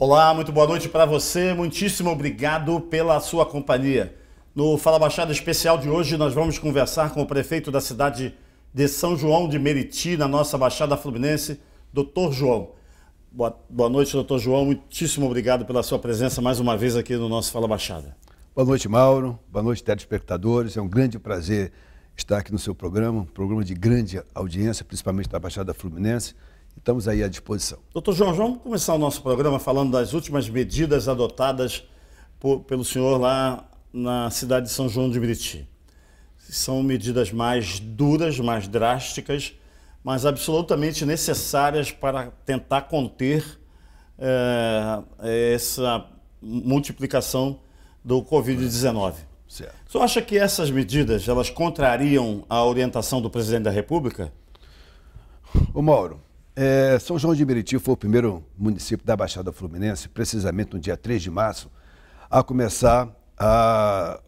Olá, muito boa noite para você. Muitíssimo obrigado pela sua companhia. No Fala Baixada especial de hoje, nós vamos conversar com o prefeito da cidade de São João de Meriti, na nossa Baixada Fluminense, doutor João. Boa, boa noite, doutor João. Muitíssimo obrigado pela sua presença mais uma vez aqui no nosso Fala Baixada. Boa noite, Mauro. Boa noite, telespectadores. É um grande prazer estar aqui no seu programa, um programa de grande audiência, principalmente da Baixada Fluminense. Estamos aí à disposição. Doutor João, vamos começar o nosso programa falando das últimas medidas adotadas por, pelo senhor lá na cidade de São João de Meriti. São medidas mais duras, mais drásticas, mas absolutamente necessárias para tentar conter é, essa multiplicação do Covid-19. Certo. O senhor acha que essas medidas, elas contrariam a orientação do presidente da República? O Mauro, é, São João de Meriti foi o primeiro município da Baixada Fluminense, precisamente no dia 3 de março, a começar a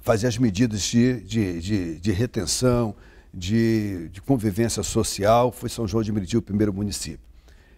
fazer as medidas de, de, de, de retenção, de, de, convivência social. Foi São João de Meriti o primeiro município.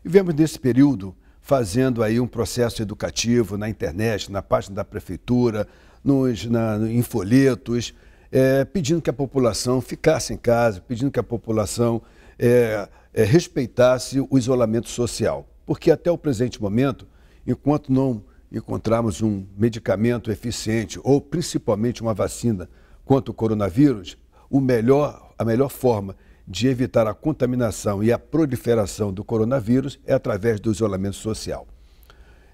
E vemos nesse período fazendo aí um processo educativo na internet, na página da prefeitura, nos, na, em folhetos, é, pedindo que a população ficasse em casa, pedindo que a população é, é, respeitasse o isolamento social. Porque até o presente momento, enquanto não encontrarmos um medicamento eficiente ou principalmente uma vacina contra o coronavírus, o melhor, a melhor forma de evitar a contaminação e a proliferação do coronavírus é através do isolamento social.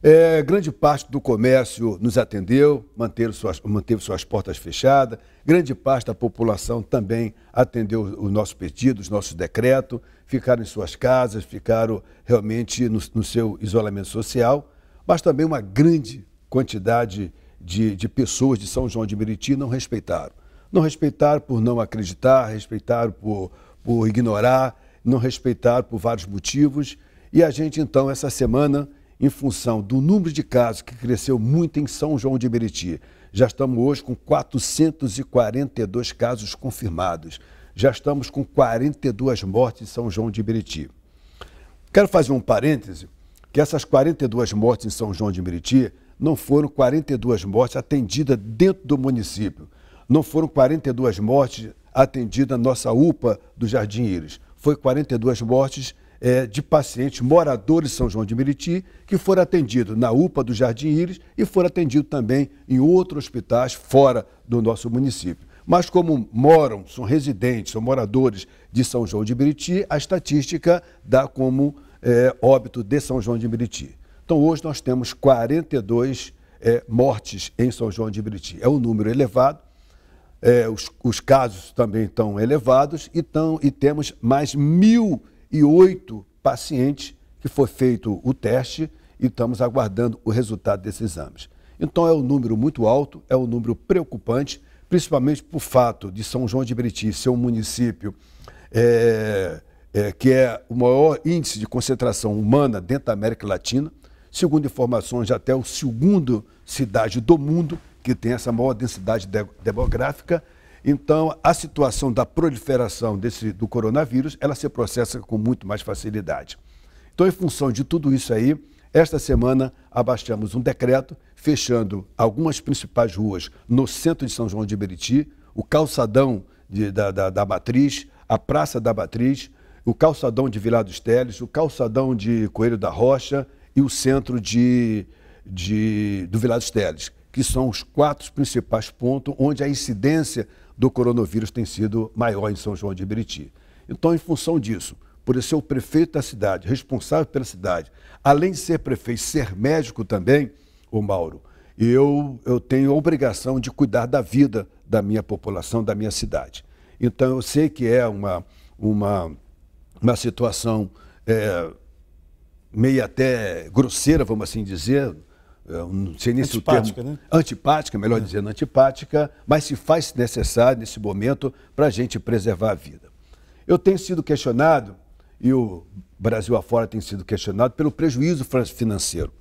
É, grande parte do comércio nos atendeu, manteve suas, manteve suas portas fechadas. Grande parte da população também atendeu o nosso pedido, os nossos decretos, ficaram em suas casas, ficaram realmente no, no, seu isolamento social, mas também uma grande quantidade de, de pessoas de São João de Meriti não respeitaram. Não respeitaram por não acreditar, respeitaram por, por ignorar, não respeitaram por vários motivos. E a gente, então, essa semana em função do número de casos que cresceu muito em São João de Meriti. Já estamos hoje com 442 casos confirmados. Já estamos com 42 mortes em São João de Meriti. Quero fazer um parêntese que essas 42 mortes em São João de Meriti não foram 42 mortes atendidas dentro do município. Não foram 42 mortes atendidas na nossa UPA do Jardim Íris. Foi 42 mortes é, de pacientes moradores de São João de Meriti, que foram atendidos na UPA do Jardim Íris e foram atendidos também em outros hospitais fora do nosso município. Mas como moram, são residentes, são moradores de São João de Meriti, a estatística dá como é, óbito de São João de Meriti. Então hoje nós temos 42 é, mortes em São João de Meriti. É um número elevado, é, os, os, casos também estão elevados e, tão, e temos mais mil oito pacientes que foi feito o teste e estamos aguardando o resultado desses exames. Então é um número muito alto, é um número preocupante, principalmente por fato de São João de Meriti ser um município é, é, que é o maior índice de concentração humana dentro da América Latina, segundo informações até o segundo cidade do mundo que tem essa maior densidade de demográfica então, a situação da proliferação desse, do coronavírus, ela se processa com muito mais facilidade. Então, em função de tudo isso aí, esta semana abaixamos um decreto fechando algumas principais ruas no centro de São João de Meriti, o calçadão de, da, da, da Matriz, a Praça da Matriz, o calçadão de Vilar dos Teles, o calçadão de Coelho da Rocha e o centro de, de, do Vilar dos Teles, que são os quatro principais pontos onde a incidência do coronavírus tem sido maior em São João de Meriti. Então, em função disso, por ser o prefeito da cidade, responsável pela cidade, além de ser prefeito, ser médico também, o Mauro, eu, eu tenho a obrigação de cuidar da vida da minha população, da minha cidade. Então, eu sei que é uma, uma, uma situação é, meio até grosseira, vamos assim dizer, é, não sei nem se o termo. Né? Antipática, melhor é. dizendo, antipática, mas se faz necessário nesse momento para a gente preservar a vida. Eu tenho sido questionado, e o Brasil afora tem sido questionado, pelo prejuízo financeiro.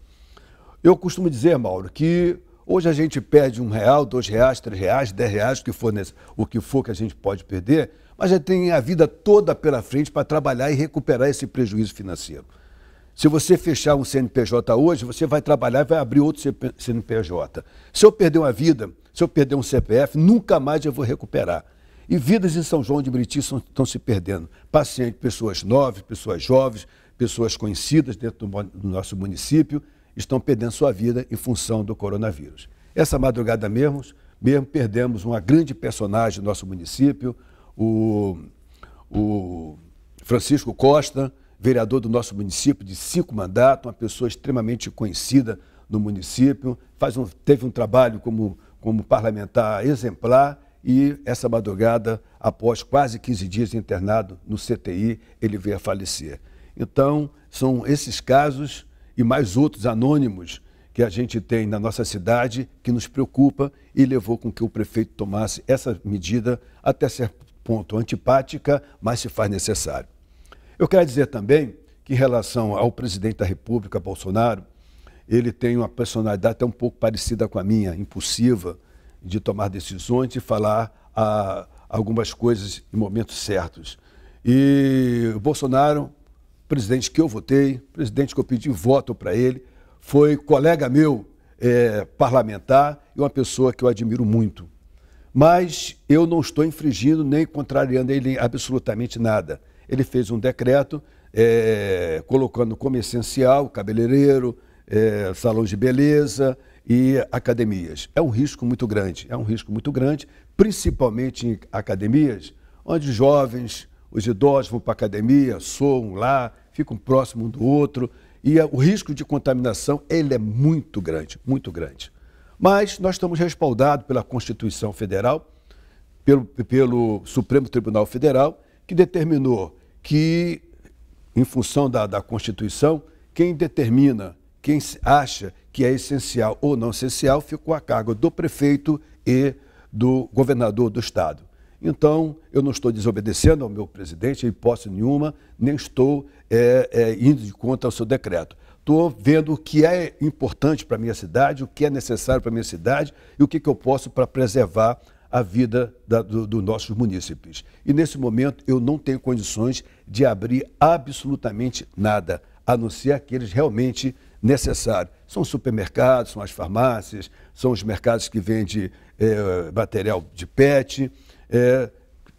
Eu costumo dizer, Mauro, que hoje a gente perde um real, dois reais, três reais, dez reais, o que for, nesse, o que, for que a gente pode perder, mas já tem a vida toda pela frente para trabalhar e recuperar esse prejuízo financeiro. Se você fechar um CNPJ hoje, você vai trabalhar e vai abrir outro CNPJ. Se eu perder uma vida, se eu perder um CPF, nunca mais eu vou recuperar. E vidas em São João de Meriti estão se perdendo. Pacientes, pessoas novas, pessoas jovens, pessoas conhecidas dentro do nosso município estão perdendo sua vida em função do coronavírus. Essa madrugada mesmo, mesmo perdemos uma grande personagem do nosso município, o, o Francisco Costa, vereador do nosso município, de cinco mandatos, uma pessoa extremamente conhecida no município, faz um, teve um trabalho como, como parlamentar exemplar e essa madrugada, após quase 15 dias internado no CTI, ele veio a falecer. Então, são esses casos e mais outros anônimos que a gente tem na nossa cidade que nos preocupa e levou com que o prefeito tomasse essa medida até certo ponto antipática, mas se faz necessário. Eu quero dizer também que, em relação ao presidente da República, Bolsonaro, ele tem uma personalidade até um pouco parecida com a minha, impulsiva, de tomar decisões, de falar a, ah, algumas coisas em momentos certos. E Bolsonaro, presidente que eu votei, presidente que eu pedi voto para ele, foi colega meu é, parlamentar e uma pessoa que eu admiro muito. Mas eu não estou infringindo nem contrariando ele em absolutamente nada ele fez um decreto é, colocando como essencial cabeleireiro, é, salão de beleza e academias. É um risco muito grande, é um risco muito grande, principalmente em academias, onde os jovens, os idosos vão para a academia, soam lá, ficam próximos um do outro, e é, o risco de contaminação ele é muito grande, muito grande. Mas nós estamos respaldados pela Constituição Federal, pelo, pelo Supremo Tribunal Federal, que determinou que, em função da, da Constituição, quem determina, quem acha que é essencial ou não essencial, ficou a cargo do prefeito e do governador do Estado. Então, eu não estou desobedecendo ao meu presidente, em posse nenhuma, nem estou é, é, indo de conta ao seu decreto. Estou vendo o que é importante para a minha cidade, o que é necessário para a minha cidade e o que, que eu posso para preservar a vida do, dos nossos munícipes. E nesse momento eu não tenho condições de abrir absolutamente nada, a não ser aqueles realmente necessários. São os supermercados, são as farmácias, são os mercados que vendem é, eh, material de PET. É, eh,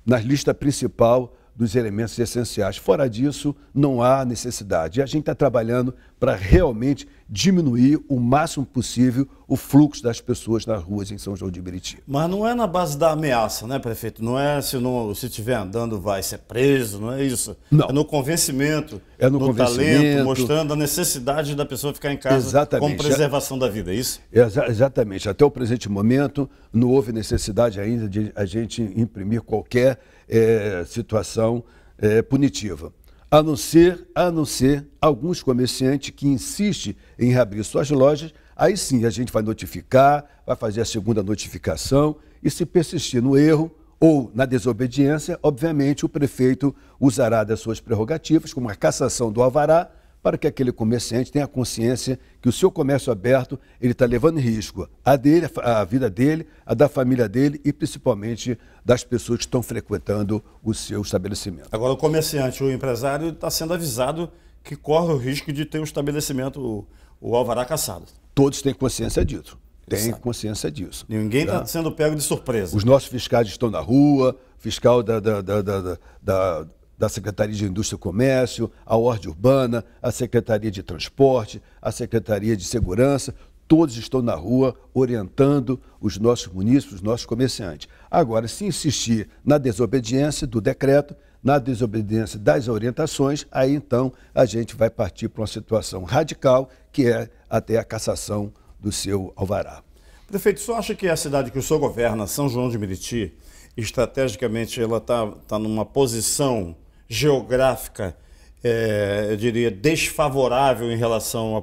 na lista principal dos elementos essenciais. Fora disso, não há necessidade. E a gente está trabalhando para realmente diminuir o máximo possível o fluxo das pessoas nas ruas em São João de Meriti. Mas não é na base da ameaça, né, prefeito? Não é se não se estiver andando vai ser preso, não é isso? Não. É no convencimento, é no, no convencimento, talento, mostrando a necessidade da pessoa ficar em casa exatamente. preservação da vida, é isso? Exa exatamente. Até o presente momento não houve necessidade ainda de a gente imprimir qualquer é, situação é, punitiva. A não, ser, a não ser alguns comerciantes que insistem em reabrir suas lojas, aí sim a gente vai notificar, vai fazer a segunda notificação e se persistir no erro, ou na desobediência, obviamente o prefeito usará das suas prerrogativas, como a cassação do alvará, para que aquele comerciante tenha consciência que o seu comércio aberto ele está levando em risco a dele, a vida dele, a da família dele e principalmente das pessoas que estão frequentando o seu estabelecimento. Agora o comerciante, o empresário está sendo avisado que corre o risco de ter o um estabelecimento, o alvará caçado. Todos têm consciência disso. Tem consciência disso. Ninguém está tá sendo pego de surpresa. Os nossos fiscais estão na rua, fiscal da, da, da, da da Secretaria de Indústria e Comércio, a Ordem Urbana, a Secretaria de Transporte, a Secretaria de Segurança, todos estão na rua orientando os nossos munícipes, os nossos comerciantes. Agora, se insistir na desobediência do decreto, na desobediência das orientações, aí então a gente vai partir para uma situação radical, que é até a cassação do seu alvará. Prefeito, senhor acha que a cidade que o senhor governa, São João de Meriti, estrategicamente ela está tá numa posição geográfica, é, eu diria, desfavorável em relação à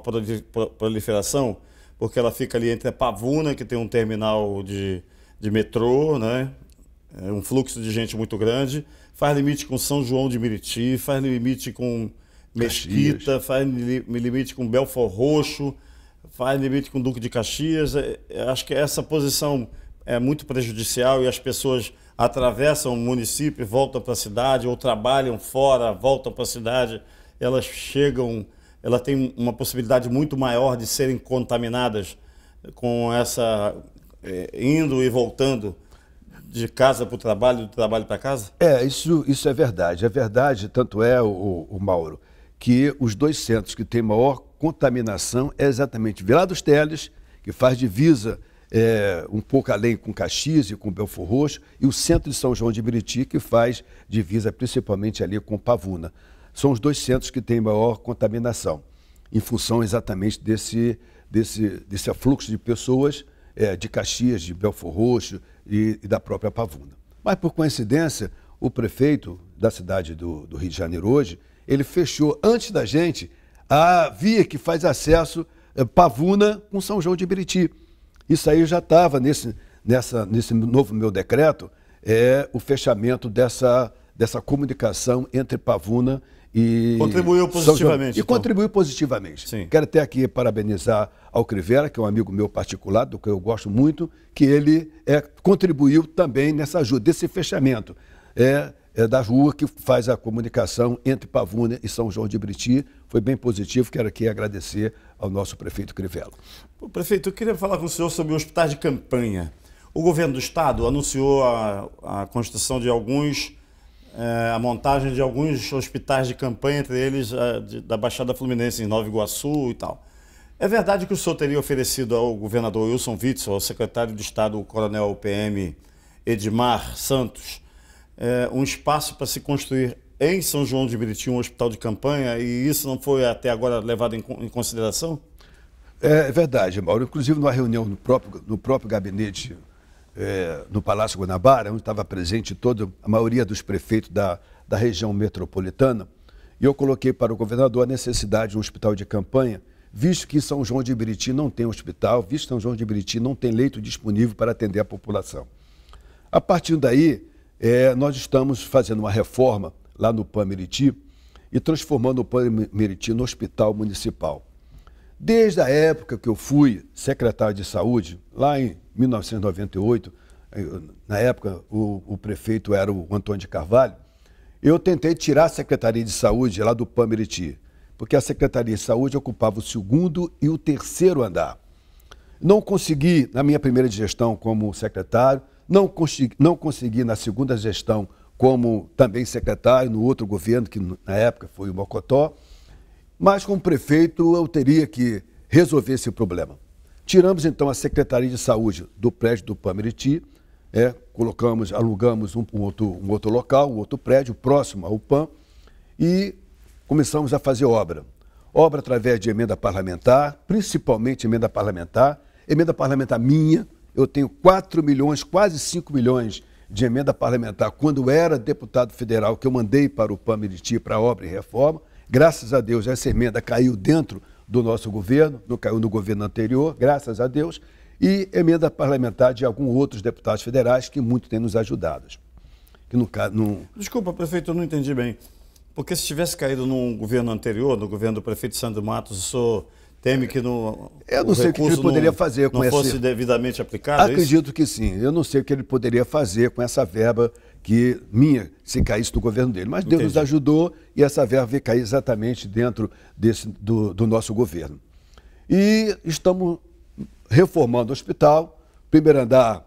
proliferação, porque ela fica ali entre a Pavuna, que tem um terminal de, de metrô, né? É um fluxo de gente muito grande, faz limite com São João de Meriti, faz limite com Mesquita, Caxias. faz limite com Belfor Roxo, faz limite com Duque de Caxias. É, é, acho que essa posição é muito prejudicial e as pessoas atravessam o município, voltam para a cidade, ou trabalham fora, voltam para a cidade, elas chegam, ela tem uma possibilidade muito maior de serem contaminadas com essa é, indo e voltando de casa para o trabalho, do trabalho para casa? É, isso, isso é verdade. É verdade, tanto é, o, o Mauro, que os dois centros que têm maior contaminação é exatamente Vila dos Teles, que faz divisa é, um pouco além com Caxias e com Belfor Roxo, e o centro de São João de Meriti, que faz divisa principalmente ali com Pavuna. São os dois centros que têm maior contaminação, em função exatamente desse, desse, desse afluxo de pessoas é, de Caxias, de Belfor Roxo e, e da própria Pavuna. Mas, por coincidência, o prefeito da cidade do, do Rio de Janeiro hoje, ele fechou antes da gente a via que faz acesso é, Pavuna com São João de Meriti isso aí já estava nesse, nessa, nesse novo meu decreto, é o fechamento dessa, dessa comunicação entre Pavuna e. Contribuiu positivamente. E então. contribuiu positivamente. Sim. Quero até aqui parabenizar ao Crivella, que é um amigo meu particular, do que eu gosto muito, que ele é, contribuiu também nessa ajuda, desse fechamento. É, é, da rua que faz a comunicação entre Pavuna e São João de Briti. Foi bem positivo, quero aqui agradecer ao nosso prefeito Crivella. Prefeito, eu queria falar com o senhor sobre o hospital de campanha. O governo do estado anunciou a, a construção de alguns, eh, a montagem de alguns hospitais de campanha, entre eles a, eh, de, da Baixada Fluminense, em Nova Iguaçu e tal. É verdade que o senhor teria oferecido ao governador Wilson Witzel, ao secretário de Estado, o coronel PM Edmar Santos, eh, um espaço para se construir em São João de Meriti um hospital de campanha e isso não foi até agora levado em, em consideração? É, é verdade, Mauro. Inclusive, numa reunião no próprio, no próprio gabinete, é, no Palácio Guanabara, onde estava presente toda a maioria dos prefeitos da, da região metropolitana, e eu coloquei para o governador a necessidade de um hospital de campanha, visto que São João de Ibiriti não tem hospital, visto que São João de Ibiriti não tem leito disponível para atender a população. A partir daí, é, nós estamos fazendo uma reforma lá no Pan-Meriti, e transformando o Pan-Meriti no hospital municipal. Desde a época que eu fui secretário de saúde, lá em 1998, eh, na época o, o prefeito era o Antônio de Carvalho, eu tentei tirar a Secretaria de Saúde lá do Pan-Meriti, porque a Secretaria de Saúde ocupava o segundo e o terceiro andar. Não consegui na minha primeira gestão como secretário, não consegui, não consegui na segunda gestão como também secretário no outro governo, que na época foi o Mocotó, mas como prefeito eu teria que resolver esse problema. Tiramos então a Secretaria de Saúde do prédio do Pameriti, é, colocamos, alugamos um, um, outro, um outro local, um outro prédio próximo ao PAN e começamos a fazer obra. Obra através de emenda parlamentar, principalmente emenda parlamentar, emenda parlamentar minha, eu tenho 4 milhões, quase 5 milhões de emenda parlamentar quando era deputado federal, que eu mandei para o Pamiritim para obra e reforma. Graças a Deus, essa emenda caiu dentro do nosso governo, não caiu no governo anterior, graças a Deus, e emenda parlamentar de alguns outros deputados federais que muito têm nos ajudado. Que no, no... Desculpa, prefeito, eu não entendi bem. Porque se tivesse caído num governo anterior, no governo do prefeito Sandro Matos, o senhor Teme que não. Eu não sei o que ele poderia não, fazer com não essa. fosse devidamente aplicado? É Acredito que sim. Eu não sei o que ele poderia fazer com essa verba que minha, se caísse do governo dele. Mas Deus nos ajudou e essa verba veio cair exatamente dentro desse, do, do nosso governo. E estamos reformando o hospital. Primeiro andar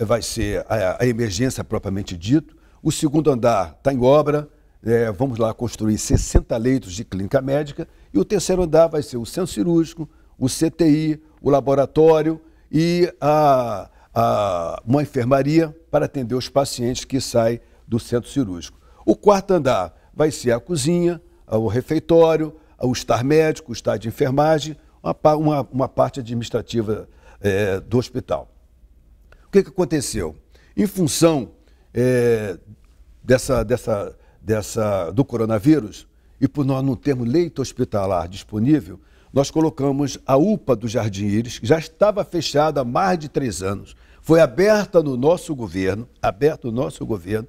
é, vai ser a, a emergência propriamente dito. O segundo andar está em obra é, vamos lá construir 60 leitos de clínica médica, e o terceiro andar vai ser o centro cirúrgico, o CTI, o laboratório e a, a, uma enfermaria para atender os pacientes que saem do centro cirúrgico. O quarto andar vai ser a cozinha, o refeitório, o estar médico, o estar de enfermagem, uma, uma, uma parte administrativa é, do hospital. O que, que aconteceu? Em função é, dessa, dessa dessa, do coronavírus, e por nós não termos leito hospitalar disponível, nós colocamos a UPA do Jardim Íris, que já estava fechada há mais de três anos, foi aberta no nosso governo, aberta no nosso governo,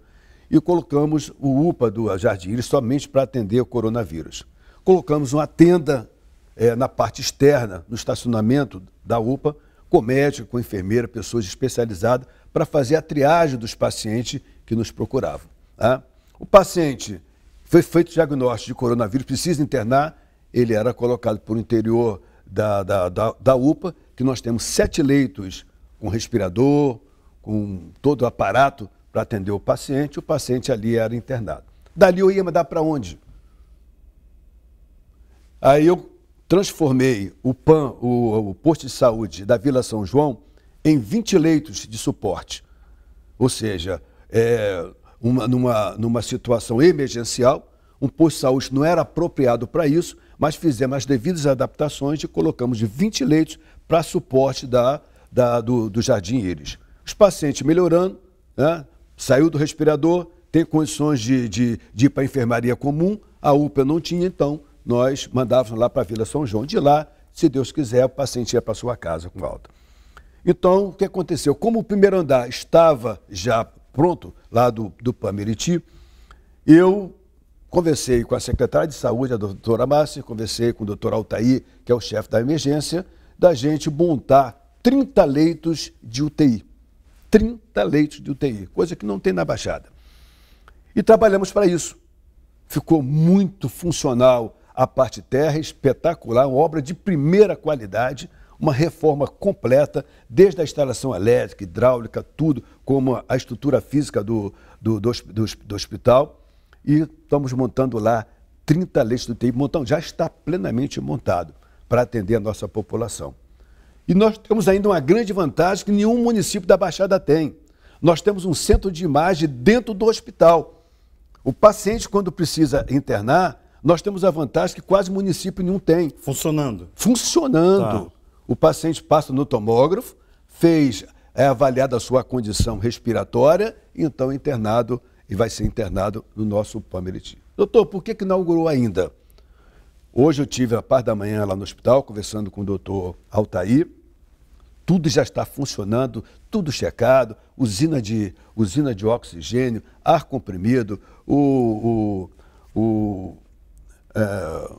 e colocamos o UPA do Jardim Íris somente para atender o coronavírus. Colocamos uma tenda é, na parte externa, no estacionamento da UPA, com médico, com enfermeira, pessoas especializadas, para fazer a triagem dos pacientes que nos procuravam. Tá? O paciente foi feito diagnóstico de coronavírus, precisa internar, ele era colocado por interior da, da, da, da UPA, que nós temos sete leitos com respirador, com todo o aparato para atender o paciente, o paciente ali era internado. Dali eu ia mandar para onde? Aí eu transformei o PAN, o, o, posto de saúde da Vila São João, em 20 leitos de suporte. Ou seja, é, uma, numa, numa situação emergencial, um posto de saúde não era apropriado para isso, mas fizemos as devidas adaptações e colocamos de 20 leitos para suporte da, da, do, do Jardim Íris. Os pacientes melhorando, né? saiu do respirador, tem condições de, de, de ir para a enfermaria comum, a UPA não tinha, então nós mandávamos lá para a Vila São João. De lá, se Deus quiser, o paciente ia para sua casa com alta. Então, o que aconteceu? Como o primeiro andar estava já pronto lá do, do Pamiriti, eu conversei com a secretária de saúde, a doutora Márcia, conversei com o doutor Altair, que é o chefe da emergência, da gente montar 30 leitos de UTI. 30 leitos de UTI, coisa que não tem na Baixada. E trabalhamos para isso. Ficou muito funcional a parte terra, espetacular, uma obra de primeira qualidade, uma reforma completa, desde a instalação elétrica, hidráulica, tudo, como a estrutura física do, do, do, do, do hospital. E estamos montando lá 30 leitos do TI. Montão já está plenamente montado para atender a nossa população. E nós temos ainda uma grande vantagem que nenhum município da Baixada tem. Nós temos um centro de imagem dentro do hospital. O paciente, quando precisa internar, nós temos a vantagem que quase município nenhum tem. Funcionando. Funcionando. Tá. O paciente passa no tomógrafo, fez, é avaliada a sua condição respiratória, e então é internado e vai ser internado no nosso Pameriti. Doutor, por que, que inaugurou ainda? Hoje eu tive a parte da manhã lá no hospital, conversando com o doutor Altair. Tudo já está funcionando, tudo checado, usina de, usina de oxigênio, ar comprimido, o, o, o é,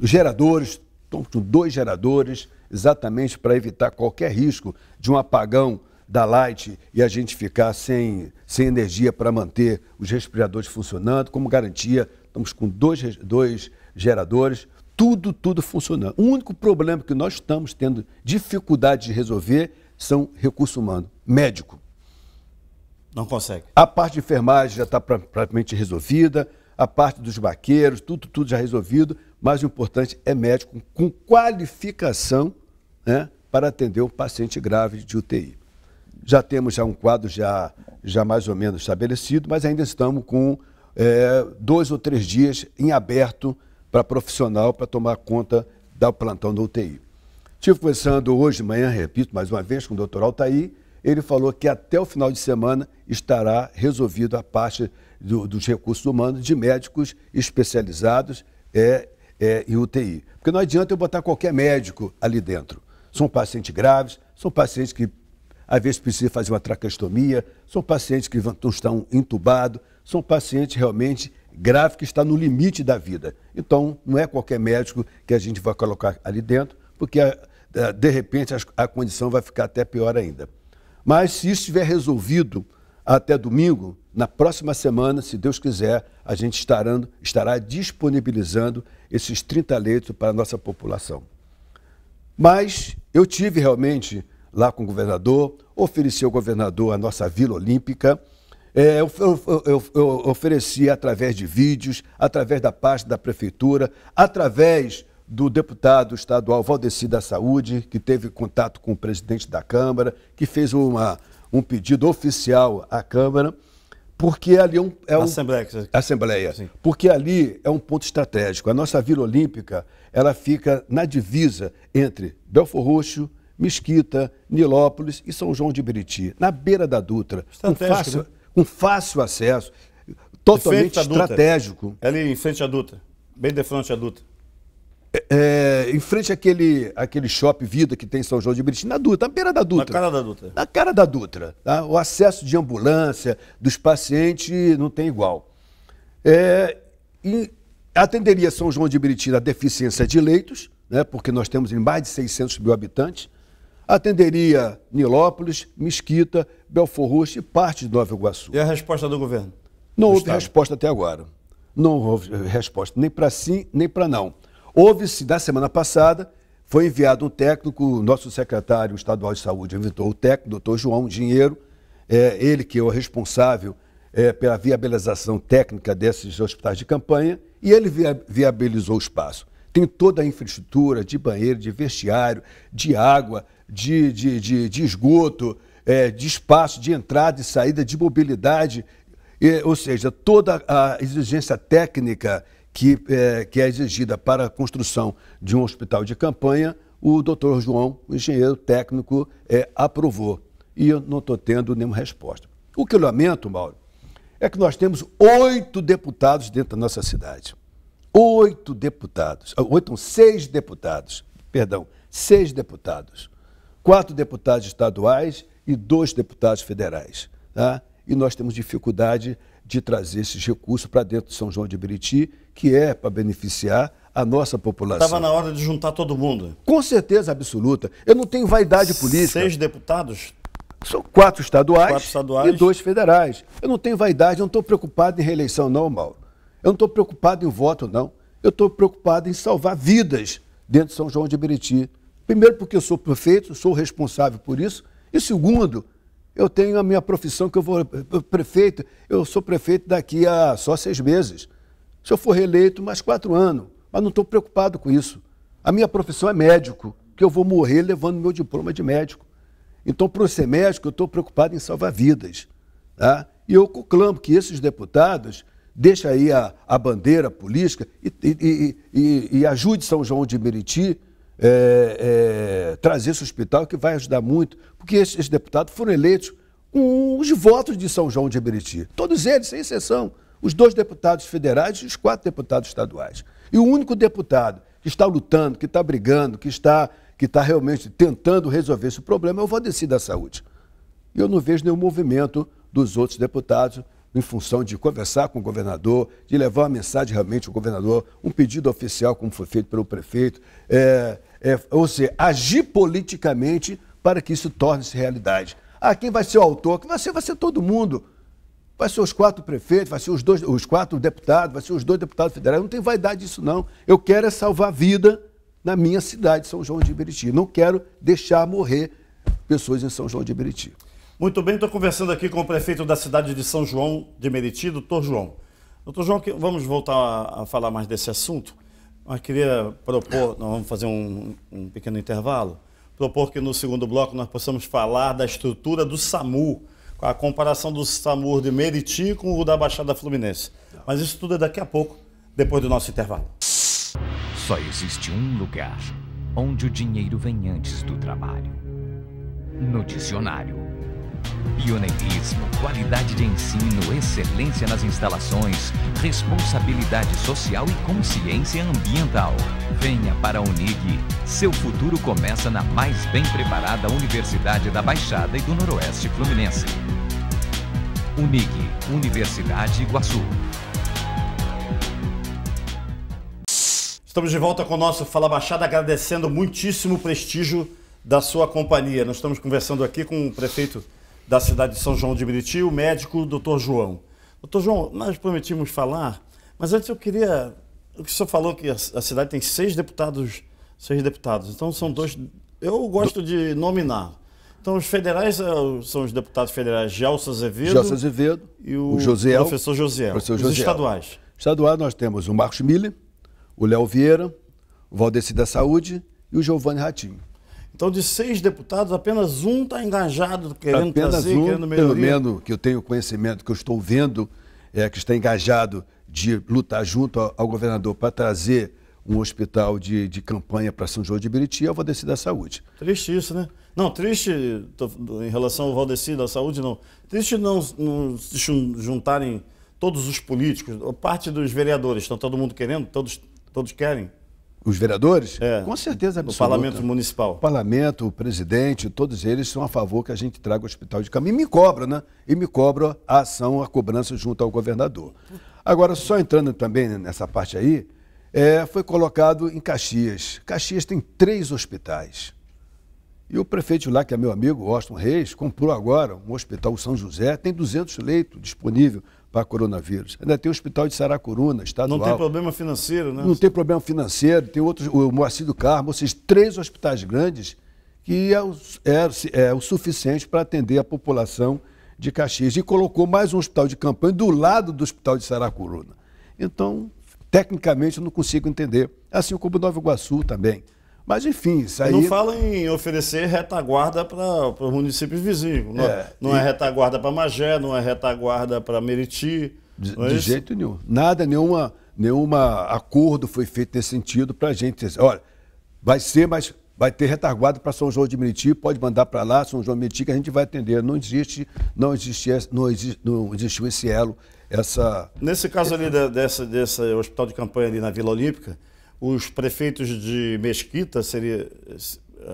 geradores, estão com dois geradores, exatamente para evitar qualquer risco de um apagão da Light e a gente ficar sem, sem energia para manter os respiradores funcionando. Como garantia, estamos com dois, dois geradores, tudo, tudo funcionando. O único problema que nós estamos tendo dificuldade de resolver são recurso humano, médico. Não consegue. A parte de enfermagem já está praticamente resolvida, a parte dos vaqueiros, tudo, tudo já resolvido, mas o importante é médico com qualificação né, para atender o paciente grave de UTI. Já temos já um quadro já, já mais ou menos estabelecido, mas ainda estamos com é, dois ou três dias em aberto para profissional para tomar conta do plantão da UTI. Estive conversando hoje de manhã, repito mais uma vez, com o doutor Altair, ele falou que até o final de semana estará resolvido a parte do, dos recursos humanos de médicos especializados é, é, em UTI. Porque não adianta eu botar qualquer médico ali dentro. São pacientes graves, são pacientes que às vezes precisam fazer uma tracastomia, são pacientes que estão entubados, são pacientes realmente graves que estão no limite da vida. Então, não é qualquer médico que a gente vai colocar ali dentro, porque ah, de repente a condição vai ficar até pior ainda. Mas se isso estiver resolvido até domingo, na próxima semana, se Deus quiser, a gente estará, estará disponibilizando esses 30 leitos para a nossa população. Mas eu tive realmente lá com o governador, ofereci ao governador a nossa Vila Olímpica. É, eu, eu, eu, eu, ofereci através de vídeos, através da pasta da prefeitura, através do deputado estadual Valdeci da Saúde, que teve contato com o presidente da Câmara, que fez uma, um pedido oficial à Câmara porque ali é um. É um Assembleia. Assembleia. Sim. Porque ali é um ponto estratégico. A nossa Vila Olímpica ela fica na divisa entre Belfor Roxo, Mesquita, Nilópolis e São João de Buriti, na beira da Dutra. Com fácil, com né? fácil acesso, totalmente estratégico. É ali em frente à Dutra, bem de frente à Dutra. É, é, em frente àquele, àquele shopping Vida que tem em São João de Meriti, na Dutra, na beira da Dutra. Na cara da Dutra. Na cara da Dutra. Tá? O acesso de ambulância dos pacientes não tem igual. É, atenderia São João de Meriti a deficiência de leitos, né, porque nós temos mais de 600 mil habitantes. Atenderia Nilópolis, Mesquita, Belfort Roxo e parte de Nova Iguaçu. E a resposta do governo? Não do houve Estado. resposta até agora. Não houve resposta nem para sim, nem para não. Houve-se, na semana passada, foi enviado um técnico, nosso secretário estadual de saúde invitou o técnico, doutor João Dinheiro, é, ele que é o responsável é, pela viabilização técnica desses hospitais de campanha, e ele viabilizou o espaço. Tem toda a infraestrutura de banheiro, de vestiário, de água, de, de, de, de esgoto, é, de espaço, de entrada e saída, de mobilidade, ou seja, toda a exigência técnica que, é, que é exigida para a construção de um hospital de campanha, o doutor João, o engenheiro técnico, é, aprovou. E eu não estou tendo nenhuma resposta. O que eu lamento, Mauro, é que nós temos oito deputados dentro da nossa cidade. Oito deputados. Ah, oito, seis deputados. Perdão, seis deputados. Quatro deputados estaduais e dois deputados federais. Tá? E nós temos dificuldade de trazer esses recursos para dentro de São João de Meriti, que é para beneficiar a nossa população. Estava na hora de juntar todo mundo. Com certeza absoluta. Eu não tenho vaidade política. Seis deputados? São quatro estaduais, quatro estaduais. e dois federais. Eu não tenho vaidade, eu não estou preocupado em reeleição, não, Mauro. Eu não estou preocupado em voto, não. Eu estou preocupado em salvar vidas dentro de São João de Meriti. Primeiro, porque eu sou prefeito, sou responsável por isso. E segundo, eu tenho a minha profissão que eu vou. Eh, prefeito, eu sou prefeito daqui a só seis meses. Se eu for reeleito, mais quatro anos. Mas não estou preocupado com isso. A minha profissão é médico, que eu vou morrer levando meu diploma de médico. Então, para ser médico, eu estou preocupado em salvar vidas. Tá? E eu conclamo que esses deputados deixem aí a, a bandeira política e, e, e, e ajude São João de Meriti é, é, trazer esse hospital, que vai ajudar muito, porque esses, esses deputados foram eleitos com os votos de São João de Meriti. Todos eles, sem exceção. Os dois deputados federais e os quatro deputados estaduais. E o único deputado que está lutando, que está brigando, que está, que está realmente tentando resolver esse problema é o Valdeci da Saúde. E eu não vejo nenhum movimento dos outros deputados em função de conversar com o governador, de levar uma mensagem realmente ao governador, um pedido oficial, como foi feito pelo prefeito, é, é, ou seja, agir politicamente para que isso torne-se realidade. Ah, quem vai ser o autor? Vai ser, vai ser todo mundo. Vai ser os quatro prefeitos, vai ser os, dois, os quatro deputados, vai ser os dois deputados federais. Não tem vaidade disso, não. Eu quero é salvar a vida na minha cidade, São João de Meriti. Não quero deixar morrer pessoas em São João de Meriti. Muito bem, estou conversando aqui com o prefeito da cidade de São João de Meriti, doutor João. Doutor João, vamos voltar a falar mais desse assunto. Eu queria propor, nós vamos fazer um, um pequeno intervalo, propor que no segundo bloco nós possamos falar da estrutura do SAMU, a comparação do SAMU de Meriti com o da Baixada Fluminense. Mas isso tudo é daqui a pouco, depois do nosso intervalo. Só existe um lugar onde o dinheiro vem antes do trabalho. No dicionário Pioneirismo, qualidade de ensino, excelência nas instalações, responsabilidade social e consciência ambiental. Venha para a Unig. Seu futuro começa na mais bem preparada Universidade da Baixada e do Noroeste Fluminense. Unig, Universidade Iguaçu. Estamos de volta com o nosso Fala Baixada, agradecendo muitíssimo o prestígio da sua companhia. Nós estamos conversando aqui com o prefeito da cidade de São João de Meriti, o médico Dr. João. Dr. João, nós prometimos falar, mas antes eu queria. O que o senhor falou que a cidade tem seis deputados, seis deputados. Então são dois. Eu gosto de nominar. Então os federais eh, são os deputados federais Gelson Azevedo, Gelson Azevedo e o, o Josiel, professor José. Professor Josiel. Os estaduais. Estaduais nós temos o Marcos Mille, o Léo Vieira, o Valdeci da Saúde e o Giovanni Ratinho. Então, de seis deputados, apenas um está engajado, querendo apenas trazer, um, querendo melhoria. Pelo menos que eu tenho conhecimento, que eu estou vendo, é, que está engajado de lutar junto ao, ao governador para trazer um hospital de, de campanha para São João de Buriti é o Valdeci da Saúde. Triste isso, né? Não, triste tô, em relação ao Valdeci da Saúde, não. Triste não, não se juntarem todos os políticos, parte dos vereadores, estão todo mundo querendo, todos, todos querem. Os vereadores? É, Com certeza absoluta. O parlamento municipal. O parlamento, o presidente, todos eles são a favor que a gente traga o hospital de caminho. E me cobra né? E me cobra a ação, a cobrança junto ao governador. Agora, só entrando também nessa parte aí, é, foi colocado em Caxias. Caxias tem três hospitais. E o prefeito lá, que é meu amigo, Austin Reis, comprou agora um hospital São José, tem 200 leitos disponível para coronavírus. Ainda tem o Hospital de Saracuruna, estadual. Não tem problema financeiro, né? Não tem problema financeiro, tem outros, o Moacir do Carmo, esses três hospitais grandes que é o, é, é o suficiente para atender a população de Caxias. E colocou mais um hospital de campanha do lado do Hospital de Saracuruna. Então, tecnicamente, eu não consigo entender. Assim como Nova Iguaçu também. Mas enfim, isso aí. Eu não fala em oferecer retaguarda para o município vizinho. Não é, é não é e... é retaguarda para Magé, não é retaguarda para Meriti. De, é de jeito nenhum. Nada, nenhuma, nenhuma acordo foi feito nesse sentido para a gente. Olha, vai ser, mas vai ter retaguarda para São João de Meriti, pode mandar para lá, São João de Meriti, que a gente vai atender. Não existe, não existe, não, existe, não existiu esse elo, essa. Nesse caso ali da, dessa, desse hospital de campanha ali na Vila Olímpica os prefeitos de Mesquita seria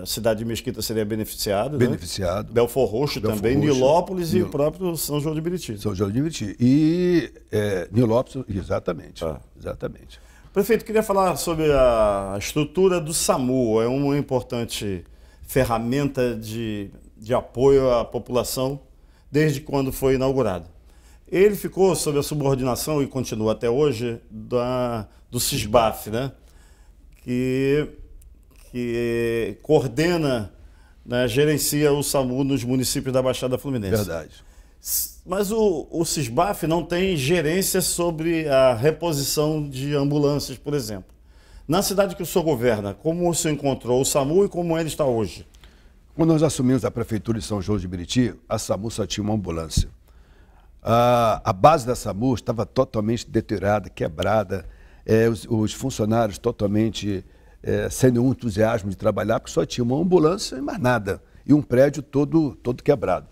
a cidade de Mesquita seria beneficiada. Né? Beneficiado. Né? Belfor Roxo também, Roxo, Nilópolis Nil... e o próprio São João de Meriti. São João de Meriti. E é, Nilópolis, exatamente. Ah. Exatamente. Prefeito, queria falar sobre a estrutura do SAMU. É uma importante ferramenta de, de apoio à população desde quando foi inaugurado. Ele ficou sob a subordinação e continua até hoje da, do CISBAF, né? que, que coordena, né, gerencia o SAMU nos municípios da Baixada Fluminense. Verdade. Mas o, o CISBAF não tem gerência sobre a reposição de ambulâncias, por exemplo. Na cidade que o senhor governa, como o senhor encontrou o SAMU e como ele está hoje? Quando nós assumimos a prefeitura de São João de Meriti, a SAMU só tinha uma ambulância. a, a base da SAMU estava totalmente deteriorada, quebrada, é, os, os, funcionários totalmente é, sem nenhum entusiasmo de trabalhar, porque só tinha uma ambulância e mais nada, e um prédio todo, todo quebrado.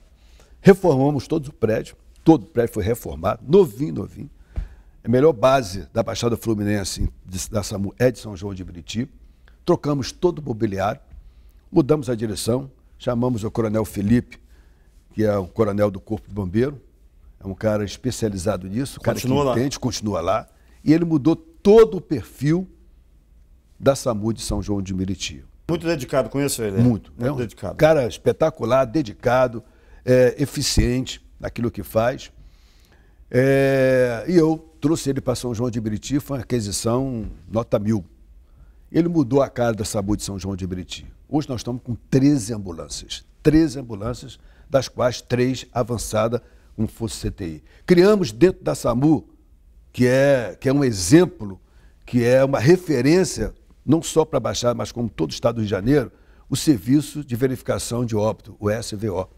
Reformamos todo o prédio, todo o prédio foi reformado, novinho, novinho. A melhor base da Baixada Fluminense de, da SAMU é de São João de Briti. Trocamos todo o mobiliário, mudamos a direção, chamamos o coronel Felipe, que é o coronel do Corpo de Bombeiro, é um cara especializado nisso, o cara que entende, continua lá. E ele mudou todo o perfil da SAMU de São João de Meriti. Muito dedicado com isso, ele. É. Muito. Muito é um dedicado. Cara espetacular, dedicado, é, eficiente naquilo que faz. É, e eu trouxe ele para São João de Meriti, foi uma aquisição nota mil. Ele mudou a cara da SAMU de São João de Meriti. Hoje nós estamos com 13 ambulâncias. 13 ambulâncias, das quais três avançadas, com fosse CTI. Criamos dentro da SAMU que é, que é um exemplo, que é uma referência, não só para Baixada, mas como todo o Estado do Rio de Janeiro, o Serviço de Verificação de Óbito, o SVO.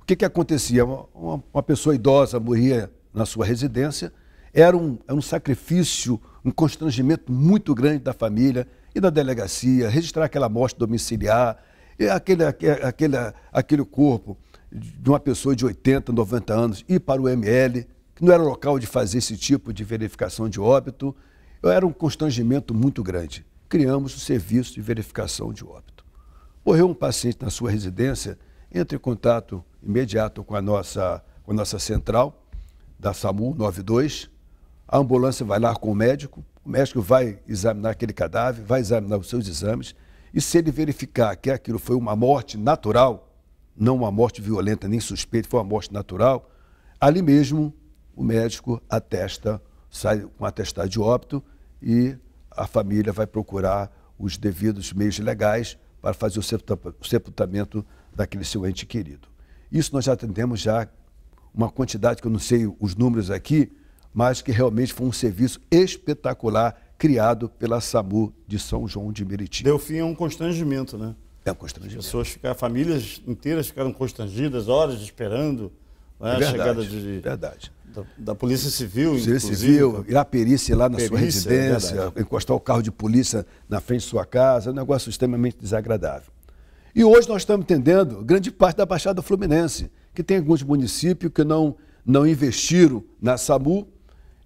O que, que acontecia? Uma, uma, pessoa idosa morria na sua residência, era um, era um sacrifício, um constrangimento muito grande da família e da delegacia, registrar aquela morte domiciliar, aquele, aquele, aquele corpo de uma pessoa de 80, 90 anos, ir para o ML, não era local de fazer esse tipo de verificação de óbito, era um constrangimento muito grande. Criamos o serviço de verificação de óbito. Morreu um paciente na sua residência, entre em contato imediato com a nossa, com a nossa central, da SAMU 92, a ambulância vai lá com o médico, o médico vai examinar aquele cadáver, vai examinar os seus exames, e se ele verificar que aquilo foi uma morte natural, não uma morte violenta nem suspeita, foi uma morte natural, ali mesmo o médico atesta, sai com atestado de óbito e a família vai procurar os devidos meios legais para fazer o sepultamento daquele seu ente querido. Isso nós já atendemos já uma quantidade que eu não sei os números aqui, mas que realmente foi um serviço espetacular criado pela SAMU de São João de Meriti. Deu fim a um constrangimento, né? É um constrangimento. As pessoas ficaram, famílias inteiras ficaram constrangidas, horas esperando é, verdade, chegada de, verdade. Da, da, Polícia Civil, Polícia Civil, ir à perícia lá na perícia, sua é residência, é encostar o carro de polícia na frente de sua casa, é um negócio extremamente desagradável. E hoje nós estamos entendendo grande parte da Baixada Fluminense, que tem alguns municípios que não, não investiram na SAMU,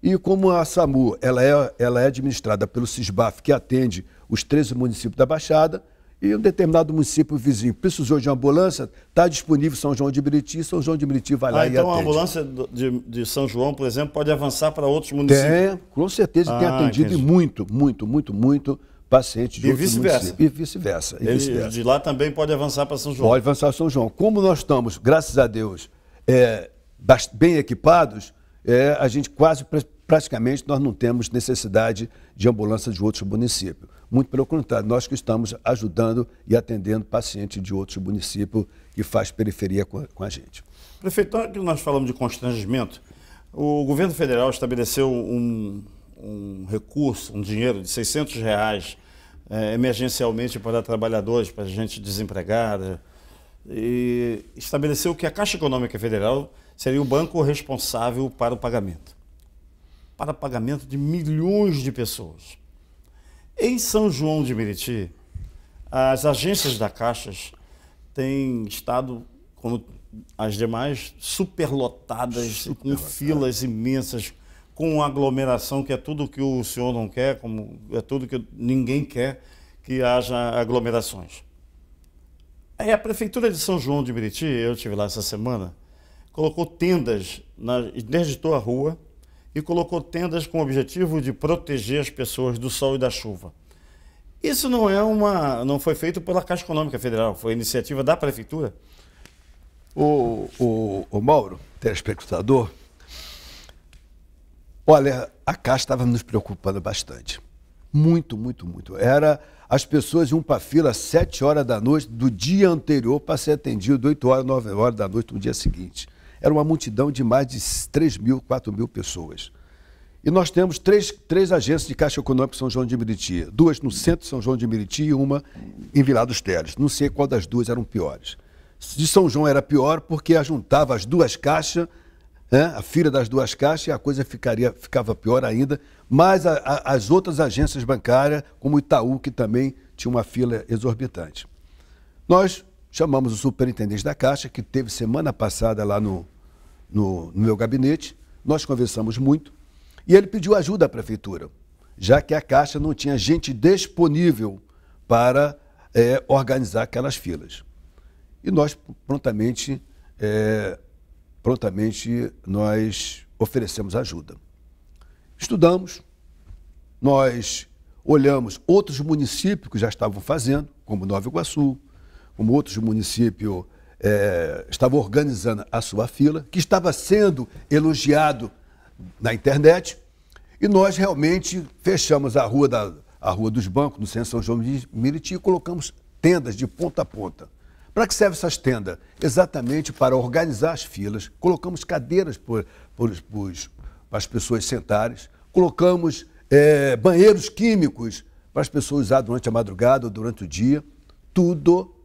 e como a SAMU ela é, ela é administrada pelo SISBAF, que atende os 13 municípios da Baixada, e um determinado município vizinho precisou de uma ambulância, está disponível São João de Meriti, São João de Meriti vai lá ah, e então atende. Então a ambulância de, de, São João, por exemplo, pode avançar para outros municípios? Tem, com certeza ah, tem atendido entendi. muito, muito, muito, muito paciente de e outros municípios. E vice-versa. Vice de lá também pode avançar para São João? Pode avançar para São João. Como nós estamos, graças a Deus, é, bem equipados, é, a gente quase praticamente nós não temos necessidade de ambulância de outros municípios. Muito pelo contrário, nós que estamos ajudando e atendendo pacientes de outros municípios que faz periferia com a gente. Prefeito, que nós falamos de constrangimento, o governo federal estabeleceu um, um recurso, um dinheiro de 600 reais eh, emergencialmente para trabalhadores, para gente desempregada, e estabeleceu que a Caixa Econômica Federal seria o banco responsável para o pagamento. Para pagamento de milhões de pessoas. Em São João de Meriti, as agências da Caixas têm estado, como as demais, superlotadas, com filas imensas, com aglomeração, que é tudo que o senhor não quer, como é tudo que ninguém quer que haja aglomerações. Aí a Prefeitura de São João de Meriti, eu estive lá essa semana, colocou tendas, na, interditou a rua e colocou tendas com o objetivo de proteger as pessoas do sol e da chuva. Isso não é uma, não foi feito pela Caixa Econômica Federal, foi iniciativa da prefeitura. O, o, o Mauro, telespectador, olha, a Caixa estava nos preocupando bastante. Muito, muito, muito. Era as pessoas iam para fila às 7 horas da noite do dia anterior para ser atendido 8 horas, 9 horas da noite do dia seguinte era uma multidão de mais de 3 mil, 4 mil pessoas. E nós temos três, três agências de Caixa Econômica em São João de Meriti. Duas no centro de São João de Meriti e uma em Vila dos Teles. Não sei qual das duas eram piores. De São João era pior porque ajuntava as duas caixas, né, a fila das duas caixas, e a coisa ficaria, ficava pior ainda. Mas a, a, as outras agências bancárias, como Itaú, que também tinha uma fila exorbitante. Nós Chamamos o superintendente da Caixa, que teve semana passada lá no, no, no meu gabinete. Nós conversamos muito e ele pediu ajuda à prefeitura, já que a Caixa não tinha gente disponível para é, organizar aquelas filas. E nós prontamente, é, prontamente nós oferecemos ajuda. Estudamos, nós olhamos outros municípios que já estavam fazendo, como Nova Iguaçu, como outros municípios, é, estava organizando a sua fila, que estava sendo elogiado na internet, e nós realmente fechamos a rua, da, a rua dos bancos, no centro São João de Miriti, e colocamos tendas de ponta a ponta. Para que servem essas tendas? Exatamente para organizar as filas, colocamos cadeiras por, por, por, para as pessoas sentarem, colocamos é, banheiros químicos para as pessoas usar durante a madrugada ou durante o dia, tudo